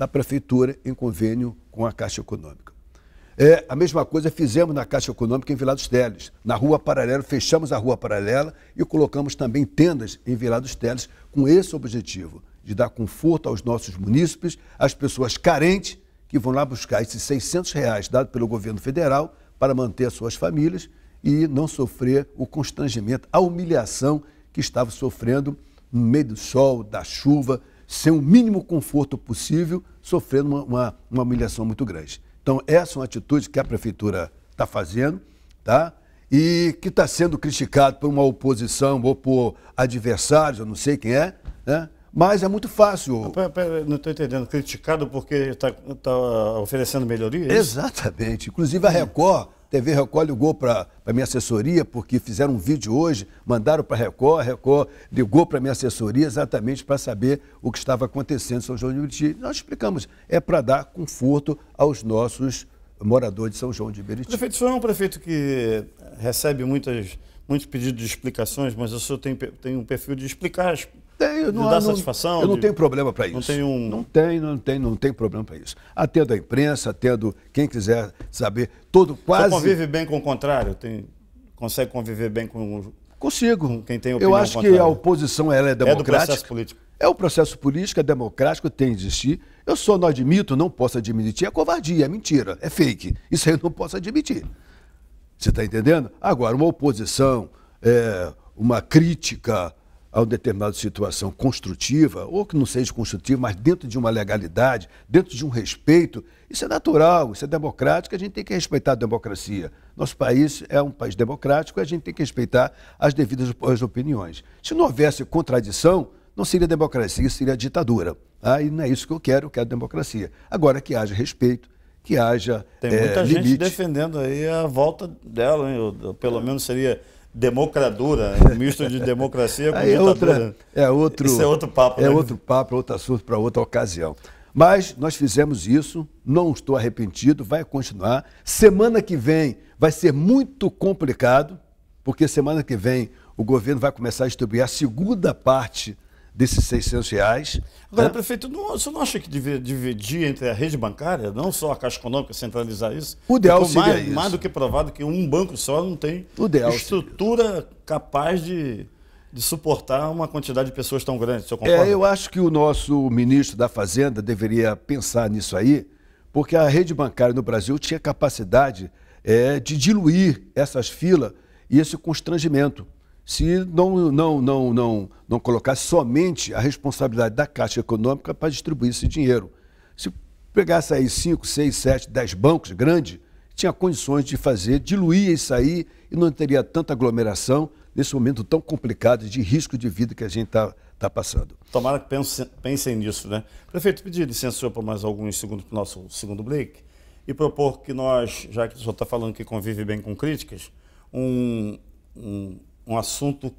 da Prefeitura em convênio com a Caixa Econômica. É, a mesma coisa fizemos na Caixa Econômica em Vilados Teles. Na Rua Paralela, fechamos a Rua Paralela e colocamos também tendas em Vilados Teles com esse objetivo, de dar conforto aos nossos munícipes, às pessoas carentes que vão lá buscar esses 600 reais dados pelo governo federal para manter as suas famílias e não sofrer o constrangimento, a humilhação que estava sofrendo no meio do sol, da chuva, sem o mínimo conforto possível, sofrendo uma, uma, uma humilhação muito grande. Então, essa é uma atitude que a prefeitura está fazendo, tá? E que está sendo criticado por uma oposição ou por adversários, eu não sei quem é, né? Mas é muito fácil. Pera, pera, não estou entendendo. Criticado porque está tá oferecendo melhorias é Exatamente. Inclusive a Record TV recolhe o gol para a minha assessoria, porque fizeram um vídeo hoje, mandaram para a Record, Record ligou para a minha assessoria exatamente para saber o que estava acontecendo em São João de Meriti. Nós explicamos, é para dar conforto aos nossos moradores de São João de Meriti. Prefeito, o senhor é um prefeito que recebe muitas, muitos pedidos de explicações, mas o senhor tem, tem um perfil de explicar as eu não, dá não, satisfação? Eu não de... tenho problema para isso. Não tem um... Não tem, não tem, não tem problema para isso. Atendo a imprensa, atendo quem quiser saber, todo quase... Você convive bem com o contrário? Tem... Consegue conviver bem com... Consigo. Com quem tem opinião Eu acho que a oposição ela é, é democrática. É o processo político. É o processo político, é democrático, tem de existir. Eu só não admito, não posso admitir, é covardia, é mentira, é fake. Isso aí eu não posso admitir. Você está entendendo? Agora, uma oposição, é, uma crítica, a uma determinada situação construtiva, ou que não seja construtiva, mas dentro de uma legalidade, dentro de um respeito, isso é natural, isso é democrático, a gente tem que respeitar a democracia. Nosso país é um país democrático e a gente tem que respeitar as devidas as opiniões. Se não houvesse contradição, não seria democracia, seria ditadura. Ah, e não é isso que eu quero, eu quero democracia. Agora que haja respeito, que haja. Tem muita é, gente limite. defendendo aí a volta dela, hein? pelo menos seria democradura, misto de democracia com Aí é outra, é outro, Isso é outro papo. É né? outro papo, é outro assunto para outra ocasião. Mas nós fizemos isso, não estou arrependido, vai continuar. Semana que vem vai ser muito complicado, porque semana que vem o governo vai começar a distribuir a segunda parte desses 600 reais. Agora, né? prefeito, não, você não acha que deveria dividir entre a rede bancária, não só a Caixa Econômica, centralizar isso? O ideal seria mais, isso. mais do que provado que um banco só não tem estrutura capaz de, de suportar uma quantidade de pessoas tão grande. Você concorda? É, eu acho que o nosso ministro da Fazenda deveria pensar nisso aí, porque a rede bancária no Brasil tinha capacidade é, de diluir essas filas e esse constrangimento se não, não, não, não, não colocasse somente a responsabilidade da Caixa Econômica para distribuir esse dinheiro. Se pegasse aí 5, 6, 7, 10 bancos grandes, tinha condições de fazer, diluir isso aí e não teria tanta aglomeração nesse momento tão complicado de risco de vida que a gente está tá passando. Tomara que pensem, pense nisso, né? Prefeito, pedir licença senhor, por mais alguns segundos para o nosso segundo break e propor que nós, já que o senhor está falando que convive bem com críticas, um, um um assunto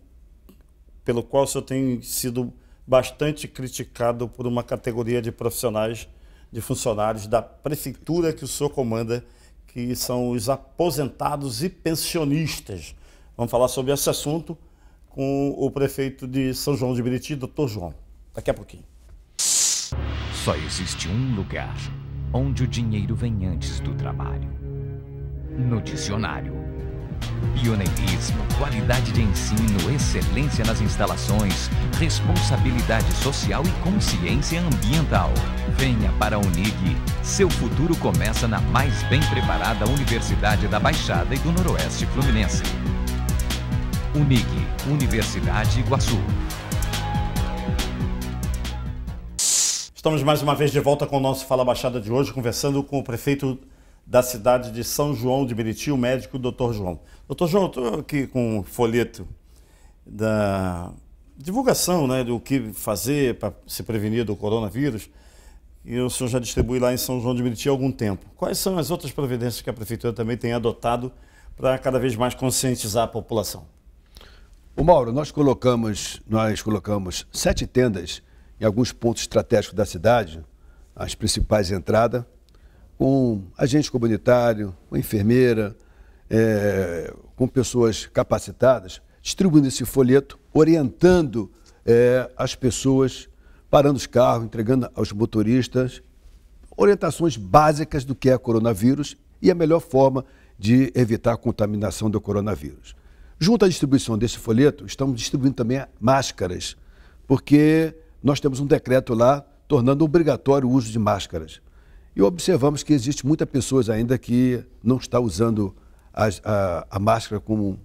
pelo qual o senhor tem sido bastante criticado por uma categoria de profissionais, de funcionários da prefeitura que o senhor comanda, que são os aposentados e pensionistas. Vamos falar sobre esse assunto com o prefeito de São João de Meriti, doutor João. Daqui a pouquinho. Só existe um lugar onde o dinheiro vem antes do trabalho. No dicionário. Pioneirismo, qualidade de ensino, excelência nas instalações, responsabilidade social e consciência ambiental. Venha para a Unig. Seu futuro começa na mais bem preparada Universidade da Baixada e do Noroeste Fluminense. Unig, Universidade Iguaçu. Estamos mais uma vez de volta com o nosso Fala Baixada de hoje, conversando com o prefeito da cidade de São João de Meriti, o médico Dr. João. Dr. João, estou aqui com um folheto da divulgação né, do que fazer para se prevenir do coronavírus. E o senhor já distribui lá em São João de Meriti há algum tempo. Quais são as outras providências que a prefeitura também tem adotado para cada vez mais conscientizar a população? O Mauro, nós colocamos, nós colocamos sete tendas em alguns pontos estratégicos da cidade, as principais entradas, com agente comunitário, com enfermeira, é, com pessoas capacitadas, distribuindo esse folheto, orientando é, as pessoas, parando os carros, entregando aos motoristas orientações básicas do que é coronavírus e a melhor forma de evitar a contaminação do coronavírus. Junto à distribuição desse folheto, estamos distribuindo também máscaras, porque nós temos um decreto lá tornando obrigatório o uso de máscaras. E observamos que existe muita pessoas ainda que não está usando a, a, a máscara como,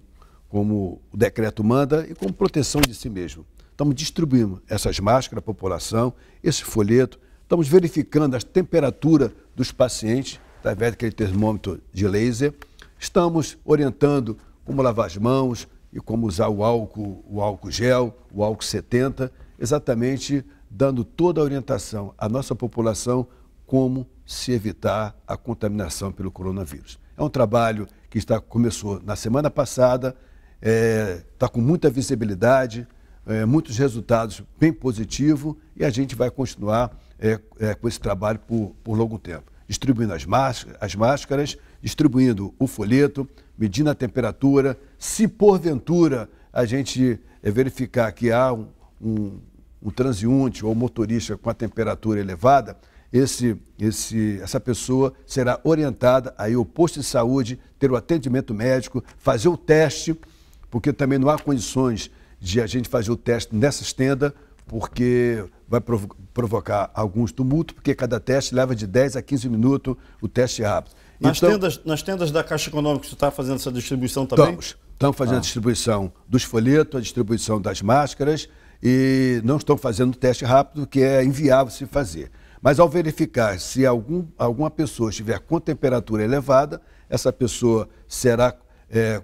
como o decreto manda e como proteção de si mesmo. Estamos distribuindo essas máscaras à população, esse folheto, estamos verificando a temperatura dos pacientes através daquele termômetro de laser, estamos orientando como lavar as mãos e como usar o álcool, o álcool gel, o álcool 70, exatamente dando toda a orientação à nossa população como se evitar a contaminação pelo coronavírus. É um trabalho que está, começou na semana passada, é, está com muita visibilidade, é, muitos resultados bem positivos e a gente vai continuar é, é, com esse trabalho por, por longo tempo. Distribuindo as máscaras, as máscaras, distribuindo o folheto, medindo a temperatura. Se porventura a gente é, verificar que há um, um, um transeunte ou motorista com a temperatura elevada, esse, esse, essa pessoa será orientada aí o ao posto de saúde, ter o atendimento médico, fazer o teste, porque também não há condições de a gente fazer o teste nessa tendas porque vai provocar alguns tumultos, porque cada teste leva de 10 a 15 minutos o teste rápido. Nas, então, tendas, nas tendas da Caixa Econômica, você está fazendo essa distribuição também? Estamos, estamos fazendo ah. a distribuição dos folhetos, a distribuição das máscaras e não estão fazendo o teste rápido, que é inviável se fazer. Mas ao verificar se algum, alguma pessoa estiver com temperatura elevada, essa pessoa será é,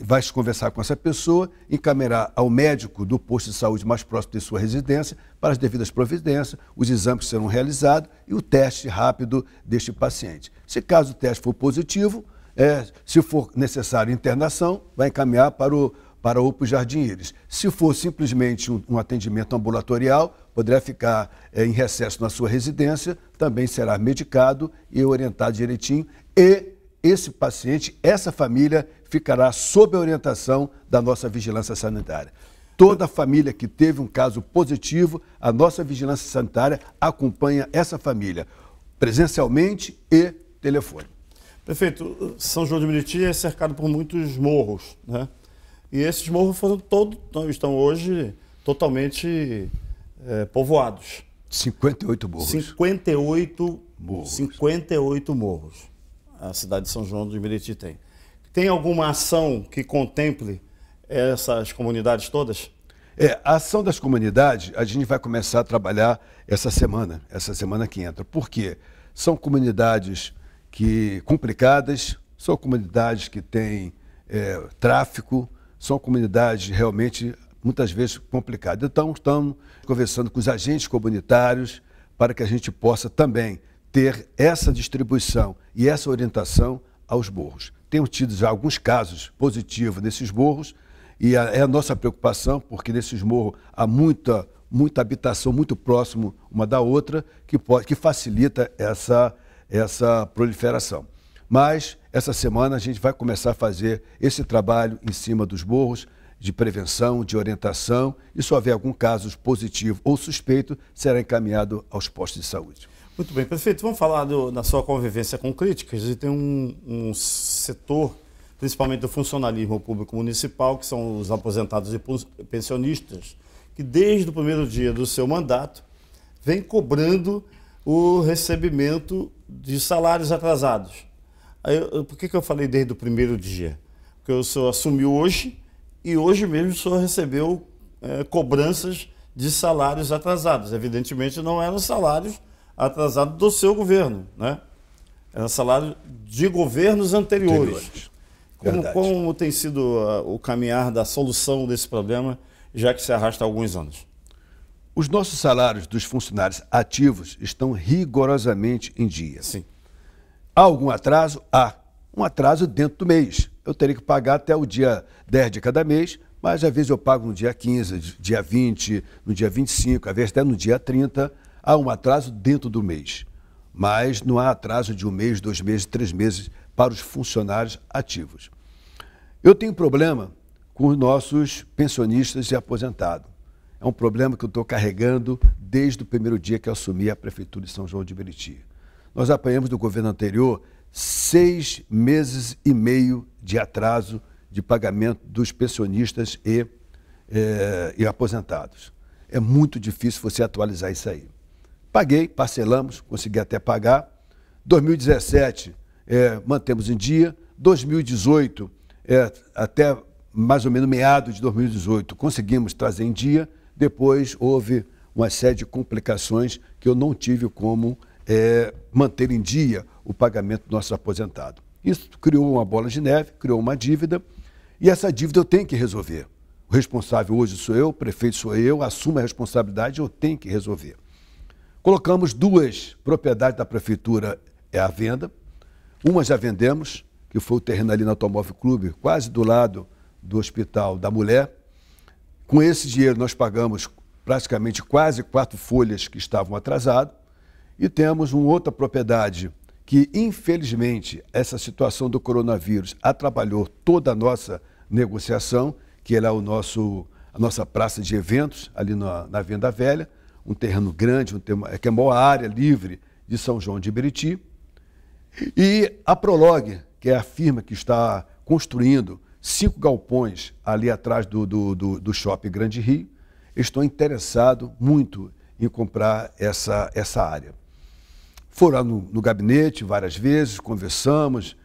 vai se conversar com essa pessoa, encaminhar ao médico do posto de saúde mais próximo de sua residência para as devidas providências, os exames serão realizados e o teste rápido deste paciente. Se caso o teste for positivo, é, se for necessário internação, vai encaminhar para o para ou para os jardinheiros. Se for simplesmente um, um atendimento ambulatorial, poderá ficar é, em recesso na sua residência, também será medicado e orientado direitinho e esse paciente, essa família, ficará sob a orientação da nossa vigilância sanitária. Toda família que teve um caso positivo, a nossa vigilância sanitária acompanha essa família, presencialmente e telefone. Prefeito, São João de Meriti é cercado por muitos morros, né? E esses morros foram todos, estão hoje totalmente é, povoados. 58 morros. 58 morros. 58 morros. A cidade de São João do Meriti tem. Tem alguma ação que contemple essas comunidades todas? É, a ação das comunidades, a gente vai começar a trabalhar essa semana, essa semana que entra. Por quê? São comunidades que complicadas, são comunidades que têm é, tráfico, são comunidades realmente muitas vezes complicadas. Então, estamos conversando com os agentes comunitários para que a gente possa também ter essa distribuição e essa orientação aos morros. Temos tido já alguns casos positivos nesses morros e é a nossa preocupação, porque nesses morros há muita, muita habitação muito próximo uma da outra que, pode, que facilita essa, essa proliferação. Mas essa semana a gente vai começar a fazer esse trabalho em cima dos morros de prevenção, de orientação, e se houver algum caso positivo ou suspeito, será encaminhado aos postos de saúde. Muito bem, prefeito, vamos falar do, da sua convivência com críticas. E tem um, um, setor, principalmente do funcionalismo público municipal, que são os aposentados e pensionistas, que desde o primeiro dia do seu mandato vem cobrando o recebimento de salários atrasados. Eu, por que, que eu falei desde o primeiro dia? Porque o senhor assumiu hoje e hoje mesmo o senhor recebeu é, cobranças de salários atrasados. Evidentemente não eram salários atrasados do seu governo, né? Eram salários de governos anteriores. anteriores. Como, como, tem sido ah, o caminhar da solução desse problema, já que se arrasta há alguns anos? Os nossos salários dos funcionários ativos estão rigorosamente em dia. Sim. Há algum atraso? Há. Um atraso dentro do mês. Eu teria que pagar até o dia 10 de cada mês, mas às vezes eu pago no dia 15, dia 20, no dia 25, às vezes até no dia 30. Há um atraso dentro do mês. Mas não há atraso de um mês, dois meses, três meses para os funcionários ativos. Eu tenho problema com os nossos pensionistas e aposentados. É um problema que eu estou carregando desde o primeiro dia que assumi a Prefeitura de São João de Meriti nós apanhamos do governo anterior seis meses e meio de atraso de pagamento dos pensionistas e, é, e aposentados. É muito difícil você atualizar isso aí. Paguei, parcelamos, consegui até pagar. 2017, é, eh, mantemos em dia. 2018, é, eh, até mais ou menos meado de 2018, conseguimos trazer em dia. Depois houve uma série de complicações que eu não tive como é, manter em dia o pagamento do nosso aposentado. Isso criou uma bola de neve, criou uma dívida, e essa dívida eu tenho que resolver. O responsável hoje sou eu, o prefeito sou eu, assumo a responsabilidade, eu tenho que resolver. Colocamos duas propriedades da prefeitura é à venda. Uma já vendemos, que foi o terreno ali no Automóvel Clube, quase do lado do Hospital da Mulher. Com esse dinheiro nós pagamos praticamente quase quatro folhas que estavam atrasadas. E temos uma outra propriedade que, infelizmente, essa situação do coronavírus atrapalhou toda a nossa negociação, que era é o nosso, a nossa praça de eventos, ali na, na Venda Velha, um terreno grande, um terreno, é, que é a maior área livre de São João de Iberiti. E a Prolog, que é a firma que está construindo cinco galpões ali atrás do, do, do, do Shopping Grande Rio, estou interessado muito em comprar essa, essa área. Foram lá no, no gabinete várias vezes, conversamos,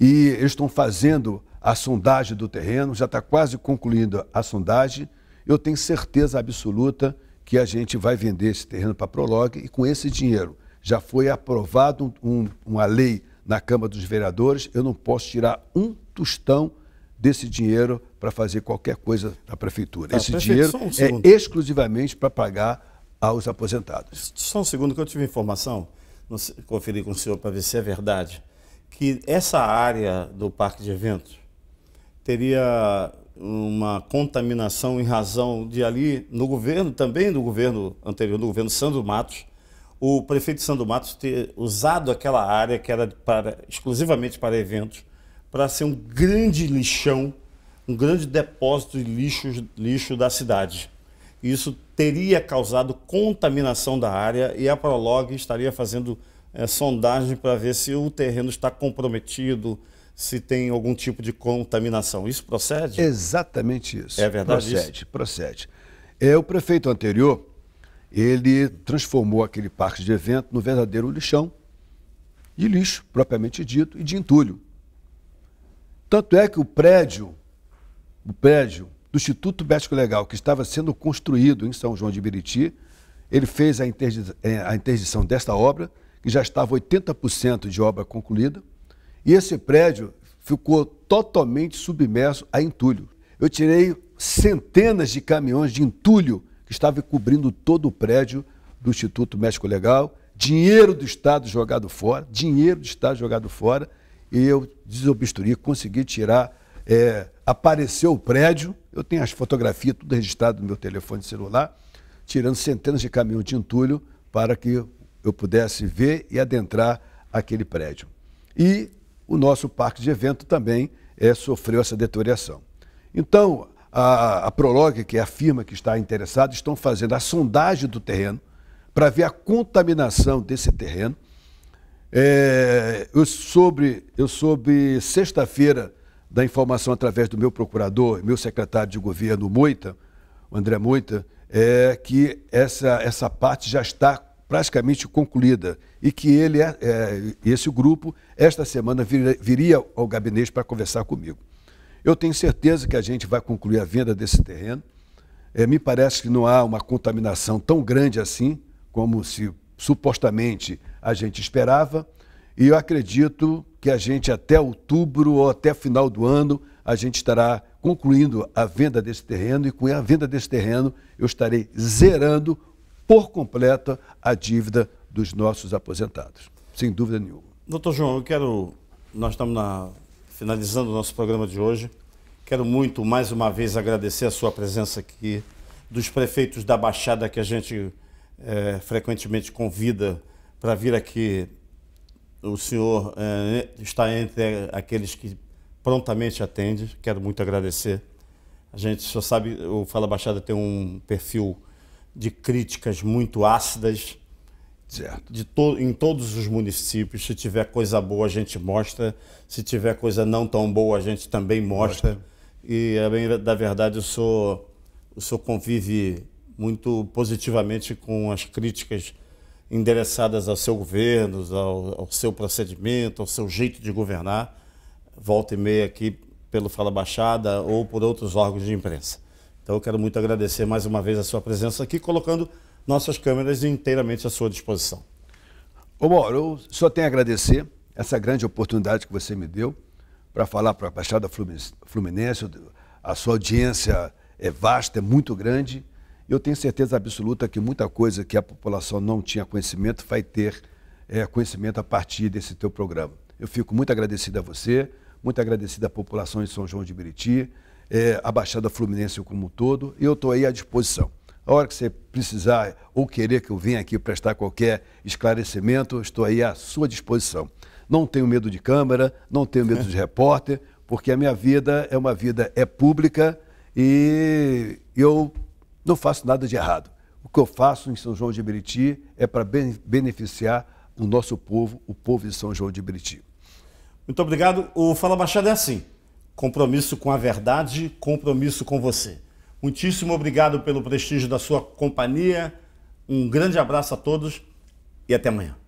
e eles estão fazendo a sondagem do terreno, já está quase concluindo a sondagem. Eu tenho certeza absoluta que a gente vai vender esse terreno para a Prolog e com esse dinheiro já foi aprovado um, uma lei na Câmara dos Vereadores, eu não posso tirar um tostão desse dinheiro para fazer qualquer coisa na prefeitura. Tá, esse dinheiro um é exclusivamente para pagar aos aposentados. Só um segundo que eu tive informação conferir com o senhor para ver se é verdade, que essa área do parque de eventos teria uma contaminação em razão de ali, no governo, também no governo anterior, no governo Sandro Matos, o prefeito Sandro Matos ter usado aquela área que era para, exclusivamente para eventos, para ser um grande lixão, um grande depósito de lixo, lixo da cidade. Isso teria causado contaminação da área e a Prolog estaria fazendo é, sondagem para ver se o terreno está comprometido, se tem algum tipo de contaminação. Isso procede? Exatamente isso. É verdade Procede, isso? procede. É, o prefeito anterior, ele transformou aquele parque de evento no verdadeiro lixão de lixo, propriamente dito, e de entulho. Tanto é que o prédio, o prédio do Instituto Bético Legal, que estava sendo construído em São João de Meriti, ele fez é, a interdição desta obra, que já estava 80% de obra concluída, e esse prédio ficou totalmente submerso a entulho. Eu tirei centenas de caminhões de entulho que estavam cobrindo todo o prédio do Instituto Médico Legal, dinheiro do Estado jogado fora, dinheiro do Estado jogado fora, e eu desobstruí, consegui tirar é, apareceu o prédio, eu tenho as fotografias tudo registrado no meu telefone celular, tirando centenas de caminhões de entulho para que eu pudesse ver e adentrar aquele prédio. E o nosso parque de evento também é, sofreu essa deterioração. Então, a, a Prolog, que é a firma que está interessada, estão fazendo a sondagem do terreno para ver a contaminação desse terreno. É, eu soube, eu soube sexta-feira da informação através do meu procurador, meu secretário de governo, Moita, o André Moita, é que essa, essa parte já está praticamente concluída e que ele é, é esse grupo esta semana viria ao gabinete para conversar comigo. Eu tenho certeza que a gente vai concluir a venda desse terreno. É, me parece que não há uma contaminação tão grande assim como se supostamente a gente esperava. E eu acredito que a gente até outubro ou até final do ano a gente estará concluindo a venda desse terreno e com a venda desse terreno eu estarei zerando por completa a dívida dos nossos aposentados, sem dúvida nenhuma. Doutor João, eu quero, nós estamos na... finalizando o nosso programa de hoje, quero muito mais uma vez agradecer a sua presença aqui, dos prefeitos da Baixada que a gente é, frequentemente convida para vir aqui o senhor é, está entre aqueles que prontamente atende. Quero muito agradecer. A gente só sabe, o Fala Baixada tem um perfil de críticas muito ácidas to, em todos os municípios. Se tiver coisa boa, a gente mostra. Se tiver coisa não tão boa, a gente também mostra. mostra. E, é bem da verdade, o senhor, o senhor convive muito positivamente com as críticas endereçadas ao seu governo, ao, ao, seu procedimento, ao seu jeito de governar, volta e meia aqui pelo Fala Baixada ou por outros órgãos de imprensa. Então eu quero muito agradecer mais uma vez a sua presença aqui, colocando nossas câmeras inteiramente à sua disposição. Ô Mauro, eu só tenho a agradecer essa grande oportunidade que você me deu para falar para a Baixada Fluminense. A sua audiência é vasta, é muito grande eu tenho certeza absoluta que muita coisa que a população não tinha conhecimento vai ter é, conhecimento a partir desse teu programa. Eu fico muito agradecido a você, muito agradecido à população de São João de Meriti, é, a Baixada Fluminense como um todo, e eu estou aí à disposição. A hora que você precisar ou querer que eu venha aqui prestar qualquer esclarecimento, estou aí à sua disposição. Não tenho medo de câmera, não tenho medo de repórter, porque a minha vida é uma vida é pública e eu não faço nada de errado. O que eu faço em São João de Meriti é para beneficiar o nosso povo, o povo de São João de Meriti. Muito obrigado. O Fala Baixada é assim: compromisso com a verdade, compromisso com você. Muitíssimo obrigado pelo prestígio da sua companhia. Um grande abraço a todos e até amanhã.